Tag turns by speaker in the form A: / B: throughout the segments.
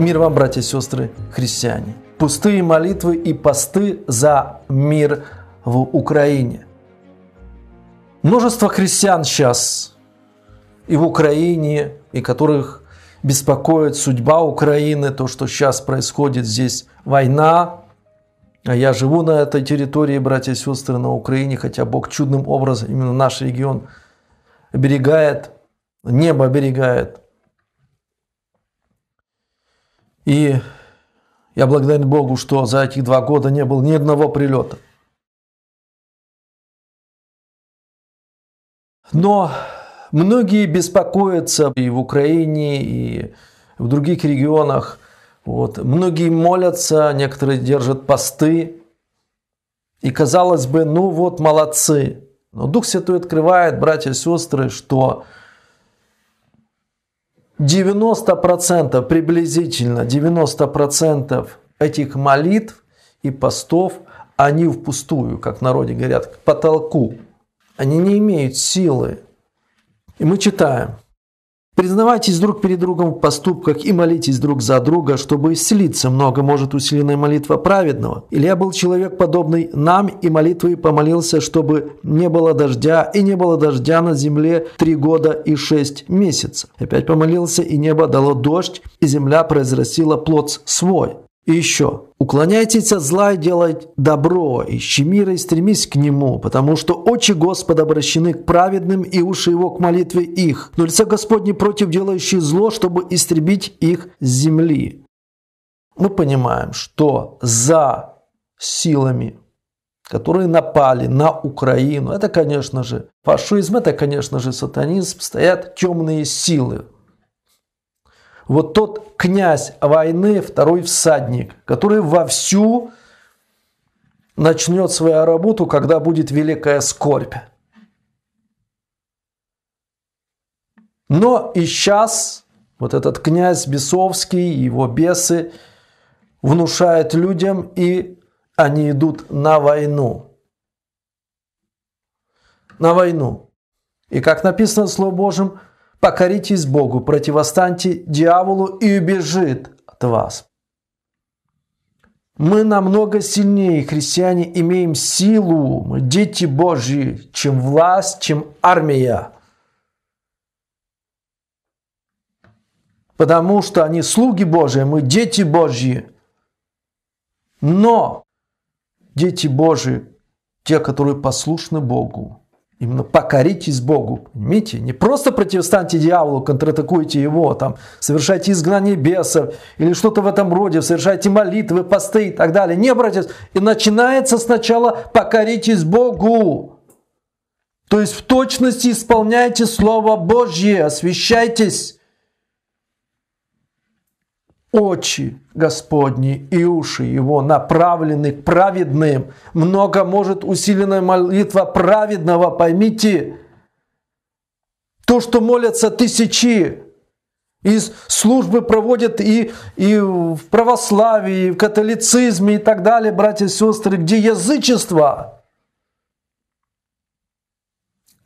A: Мир вам, братья и сестры, христиане. Пустые молитвы и посты за мир в Украине. Множество христиан сейчас и в Украине, и которых беспокоит судьба Украины, то, что сейчас происходит здесь война. А я живу на этой территории, братья и сестры, на Украине, хотя Бог чудным образом именно наш регион берегает, небо берегает. И я благодарен Богу, что за эти два года не было ни одного прилета. Но многие беспокоятся и в Украине, и в других регионах. Вот. Многие молятся, некоторые держат посты. И казалось бы, ну вот молодцы. Но Дух Святой открывает, братья и сестры, что 90% приблизительно, 90% этих молитв и постов, они впустую, как в народе говорят, к потолку. Они не имеют силы. И мы читаем – Признавайтесь друг перед другом в поступках и молитесь друг за друга, чтобы исцелиться. Много может усиленная молитва праведного. Илья был человек подобный нам и молитвой помолился, чтобы не было дождя и не было дождя на земле три года и шесть месяцев. Опять помолился, и небо дало дождь, и земля произрастила плод свой. И еще. Уклоняйтесь от зла и делать добро, ищи мира и стремись к нему, потому что очи Господа обращены к праведным и уши его к молитве их, но лице Господне против делающих зло, чтобы истребить их с земли. Мы понимаем, что за силами, которые напали на Украину, это, конечно же, фашизм, это, конечно же, сатанизм, стоят темные силы, вот тот князь войны, второй всадник, который вовсю начнет свою работу, когда будет великая скорбь. Но и сейчас вот этот князь Бесовский, его бесы внушают людям, и они идут на войну. На войну. И как написано в Слове Божьем – Покоритесь Богу, противостаньте дьяволу и убежит от вас. Мы намного сильнее, христиане, имеем силу, мы дети Божьи, чем власть, чем армия. Потому что они слуги Божьи, мы дети Божьи. Но дети Божьи, те, которые послушны Богу, Именно покоритесь Богу, понимаете? Не просто противостаньте дьяволу, контратакуйте его, там, совершайте изгнание бесов или что-то в этом роде, совершайте молитвы, посты и так далее. Не, братья, и начинается сначала покоритесь Богу. То есть в точности исполняйте Слово Божье, освящайтесь очи Господни и уши его направлены к праведным. Много может усиленная молитва праведного, поймите. То, что молятся тысячи, из службы проводят и, и в православии, и в католицизме и так далее, братья и сестры, где язычество.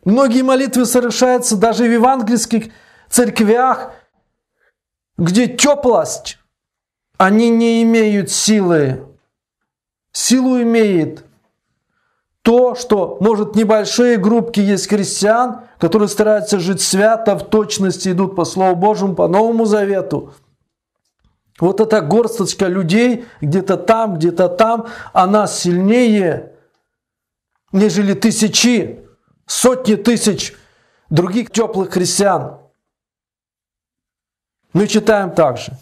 A: Многие молитвы совершаются даже в евангельских церквях – где теплость, они не имеют силы. Силу имеет то, что, может, небольшие группки есть христиан, которые стараются жить свято, в точности идут по Слову Божьему, по Новому Завету. Вот эта горсточка людей, где-то там, где-то там, она сильнее, нежели тысячи, сотни тысяч других теплых христиан – мы читаем также.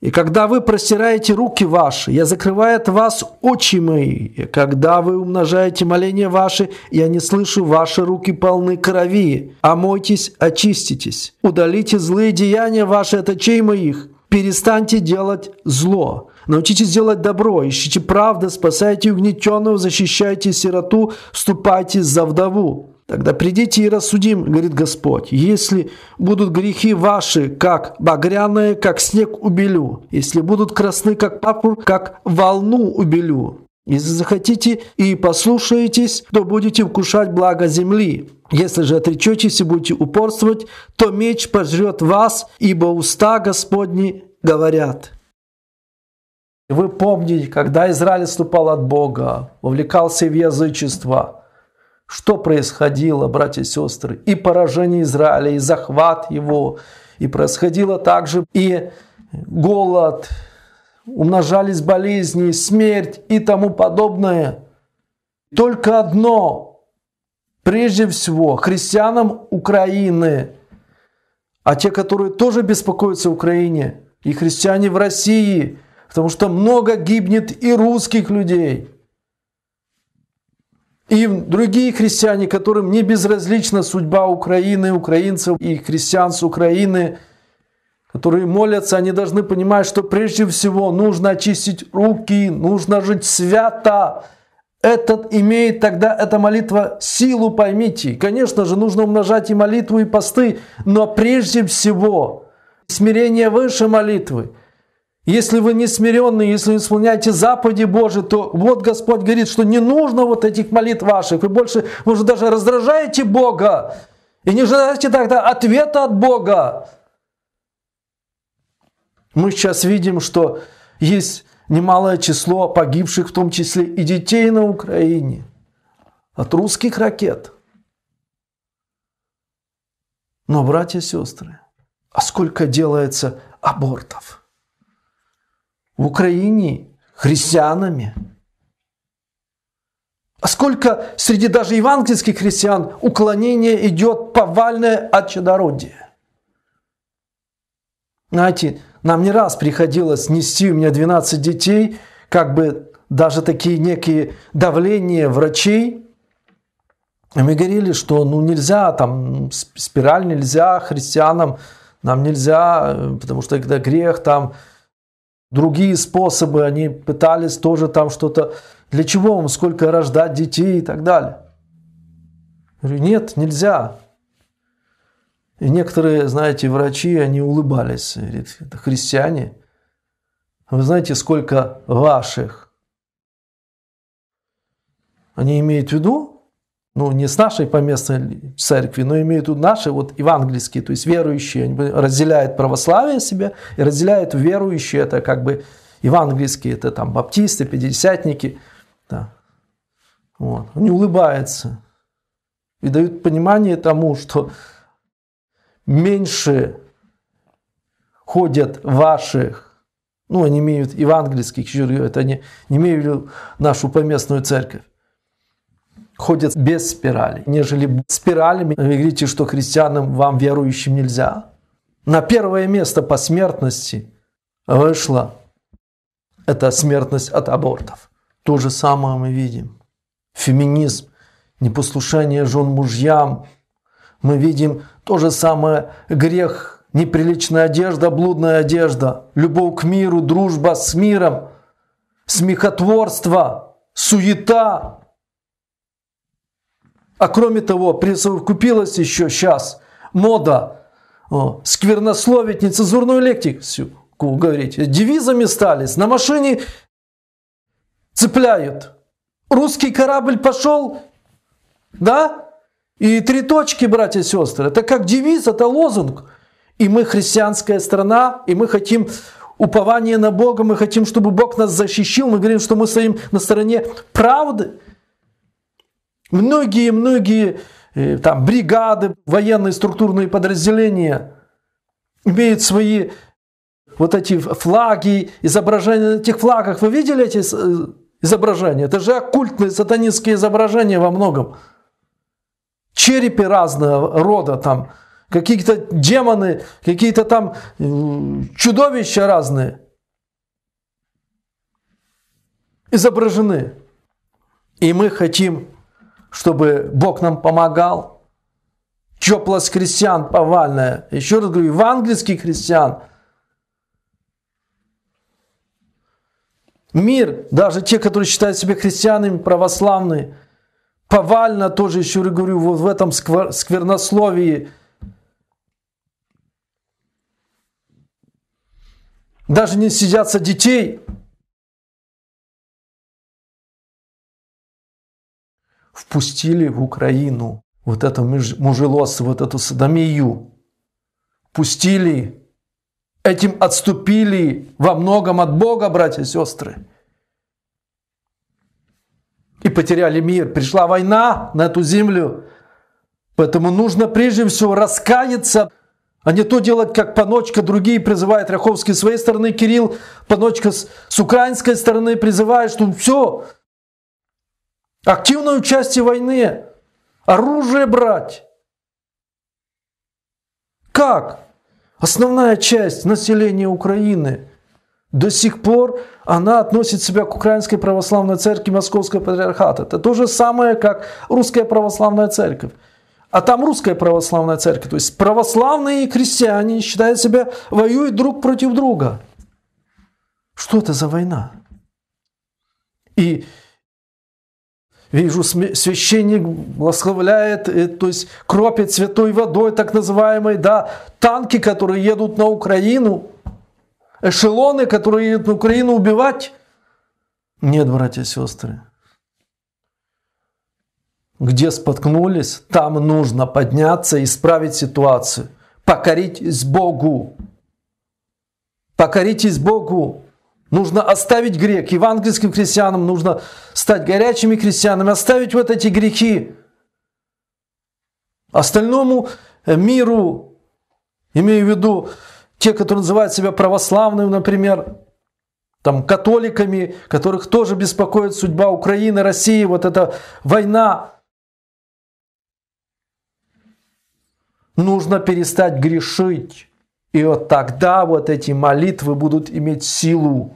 A: «И когда вы простираете руки ваши, я закрываю от вас очи мои, и когда вы умножаете моления ваши, я не слышу, ваши руки полны крови. Омойтесь, очиститесь, удалите злые деяния ваши от очей моих, перестаньте делать зло». Научитесь делать добро, ищите правду, спасайте угнетенного, защищайте сироту, вступайте за вдову. Тогда придите и рассудим, говорит Господь, если будут грехи ваши, как багряные, как снег убелю, если будут красны, как папур, как волну убелю. Если захотите и послушаетесь, то будете вкушать благо земли. Если же отречетесь и будете упорствовать, то меч пожрет вас, ибо уста Господни говорят. Вы помните, когда Израиль ступал от Бога, вовлекался в язычество – что происходило, братья и сестры, и поражение Израиля, и захват его, и происходило также и голод, умножались болезни, смерть и тому подобное. Только одно, прежде всего, христианам Украины, а те, которые тоже беспокоятся о Украине, и христиане в России, потому что много гибнет и русских людей – и другие христиане, которым не безразлична судьба Украины, украинцев и христиан с Украины, которые молятся, они должны понимать, что прежде всего нужно очистить руки, нужно жить свято. Этот имеет тогда эта молитва силу, поймите. Конечно же, нужно умножать и молитву, и посты, но прежде всего смирение выше молитвы – если вы не смиренны, если вы исполняете заповеди Божии, то вот Господь говорит, что не нужно вот этих молитв ваших. Вы больше, вы уже даже раздражаете Бога. И не желаете тогда ответа от Бога. Мы сейчас видим, что есть немалое число погибших, в том числе и детей на Украине, от русских ракет. Но, братья и сестры, а сколько делается абортов? в Украине христианами. А сколько среди даже евангельских христиан уклонение идет повальное от чадородия. Знаете, нам не раз приходилось нести, у меня 12 детей, как бы даже такие некие давления врачей. И мы говорили, что ну нельзя, там спираль нельзя христианам, нам нельзя, э, потому что это грех, там другие способы, они пытались тоже там что-то, для чего вам сколько рождать детей и так далее. говорю, нет, нельзя. И некоторые, знаете, врачи, они улыбались, говорит, это христиане. Вы знаете, сколько ваших? Они имеют в виду, ну, не с нашей поместной церкви, но имеют тут наши, вот евангельские, то есть верующие, они разделяют православие себе и разделяют верующие, это как бы евангельские, это там баптисты, пятидесятники, да. вот. они улыбаются и дают понимание тому, что меньше ходят ваших, ну, они имеют евангельских, это они не имеют нашу поместную церковь, ходят без спирали, нежели спиралями. Вы говорите, что христианам, вам, верующим, нельзя. На первое место по смертности вышла эта смертность от абортов. То же самое мы видим. Феминизм, непослушание жен мужьям. Мы видим то же самое грех, неприличная одежда, блудная одежда, любовь к миру, дружба с миром, смехотворство, суета, а кроме того, присовокупилась еще сейчас мода о, сквернословить нецензурную лексику говорить. Девизами стали, на машине цепляют. Русский корабль пошел, да? И три точки, братья и сестры. Это как девиз, это лозунг. И мы христианская страна, и мы хотим упование на Бога, мы хотим, чтобы Бог нас защищил, мы говорим, что мы стоим на стороне правды – Многие-многие э, там бригады, военные структурные подразделения имеют свои вот эти флаги, изображения на этих флагах. Вы видели эти э, изображения? Это же оккультные сатанинские изображения во многом. Черепи разного рода там, какие-то демоны, какие-то там э, чудовища разные изображены. И мы хотим чтобы Бог нам помогал. Теплость крестьян, повальная. Еще раз говорю, евангельских крестьян, Мир, даже те, которые считают себя христианами, православные, повально тоже, еще раз говорю, вот в этом сквер, сквернословии. Даже не сидятся детей – впустили в Украину вот это мужелосство, вот эту садомию. Пустили, этим отступили во многом от Бога, братья и сестры. И потеряли мир. Пришла война на эту землю. Поэтому нужно прежде всего раскаяться, а не то делать, как Паночка, другие призывают, Ряховский с своей стороны, Кирилл, Паночка с, с украинской стороны призывает, что все, активное участие в войне, оружие брать. Как? Основная часть населения Украины до сих пор она относит себя к Украинской Православной Церкви Московского Патриархата. Это то же самое, как Русская Православная Церковь. А там русская православная церковь. То есть православные крестьяне, считают себя, воюют друг против друга. Что это за война? И Вижу, священник благословляет, э, то есть кропит святой водой, так называемой, да, танки, которые едут на Украину, эшелоны, которые едут на Украину убивать. Нет, братья и сестры. Где споткнулись, там нужно подняться и исправить ситуацию. Покоритесь Богу. Покоритесь Богу. Нужно оставить грех. Евангельским христианам нужно стать горячими христианами, оставить вот эти грехи. Остальному э, миру, имею в виду те, которые называют себя православными, например, там, католиками, которых тоже беспокоит судьба Украины, России, вот эта война. Нужно перестать грешить. И вот тогда вот эти молитвы будут иметь силу.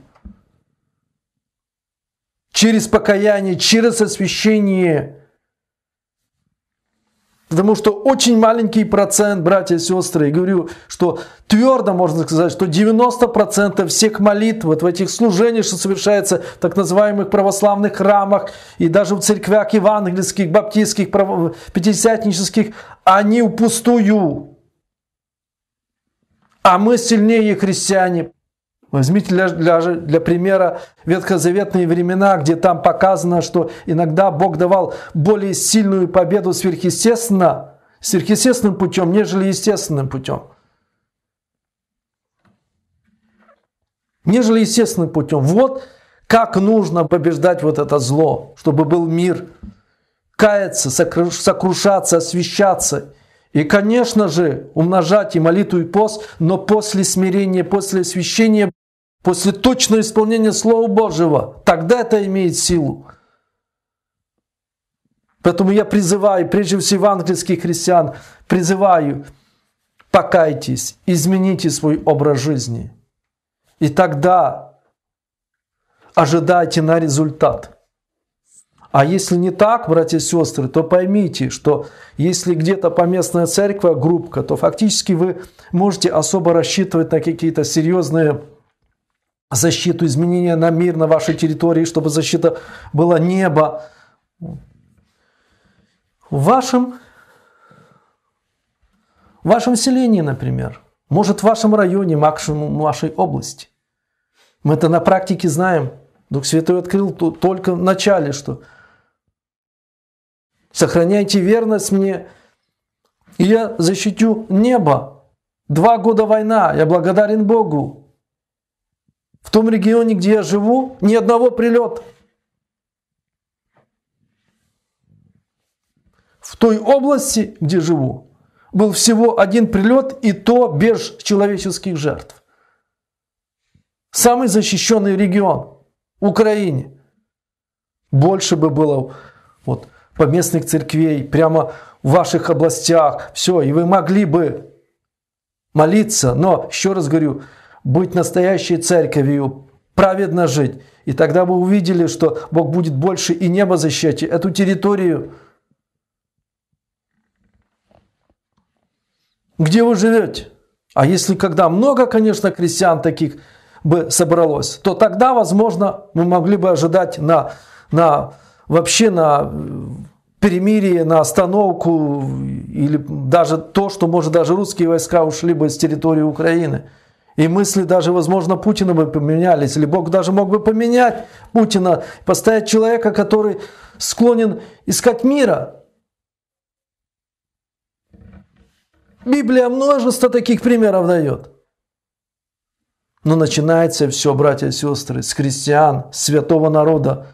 A: Через покаяние, через освящение. Потому что очень маленький процент, братья и сестры, я говорю, что твердо можно сказать, что 90% всех молитв вот в этих служениях, что совершается в так называемых православных храмах и даже в церквях евангельских, баптистских, пятидесятнических, они впустую а мы сильнее христиане. Возьмите для, для, для примера ветхозаветные времена, где там показано, что иногда Бог давал более сильную победу сверхъестественно, сверхъестественным путем, нежели естественным путем. Нежели естественным путем. Вот как нужно побеждать вот это зло, чтобы был мир. Каяться, сокрушаться, освещаться и, конечно же, умножать и молитву, и пост, но после смирения, после освящения, после точного исполнения Слова Божьего, тогда это имеет силу. Поэтому я призываю, прежде всего, евангельских христиан, призываю, покайтесь, измените свой образ жизни. И тогда ожидайте на результат – а если не так, братья и сестры, то поймите, что если где-то поместная церковь, группка, то фактически вы можете особо рассчитывать на какие-то серьезные защиту, изменения на мир, на вашей территории, чтобы защита была небо. В вашем, в вашем селении, например, может в вашем районе, максимум в вашей области. Мы это на практике знаем. Дух Святой открыл только в начале, что – сохраняйте верность мне, и я защитю небо. Два года война, я благодарен Богу. В том регионе, где я живу, ни одного прилет В той области, где живу, был всего один прилет, и то без человеческих жертв. Самый защищенный регион Украине. Больше бы было вот, поместных церквей, прямо в ваших областях. Все, и вы могли бы молиться, но, еще раз говорю, быть настоящей церковью, праведно жить. И тогда вы увидели, что Бог будет больше и небо защищать, эту территорию. Где вы живете? А если когда много, конечно, крестьян таких бы собралось, то тогда, возможно, мы могли бы ожидать на, на вообще на перемирие, на остановку, или даже то, что, может, даже русские войска ушли бы с территории Украины. И мысли даже, возможно, Путина бы поменялись, или Бог даже мог бы поменять Путина, поставить человека, который склонен искать мира. Библия множество таких примеров дает. Но начинается все, братья и сестры, с христиан, с святого народа.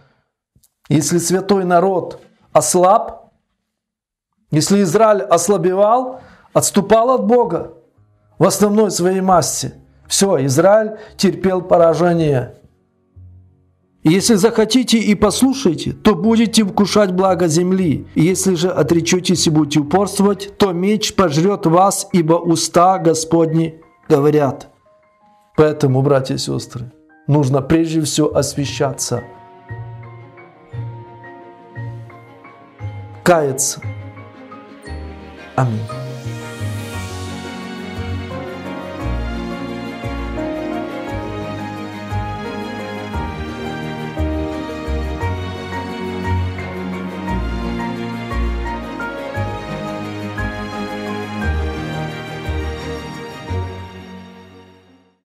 A: Если святой народ – ослаб, если Израиль ослабевал, отступал от Бога в основной своей массе, все, Израиль терпел поражение. И если захотите и послушаете, то будете вкушать благо земли. И если же отречетесь и будете упорствовать, то меч пожрет вас, ибо уста Господни говорят. Поэтому, братья и сестры, нужно прежде всего освещаться – каяться. Аминь.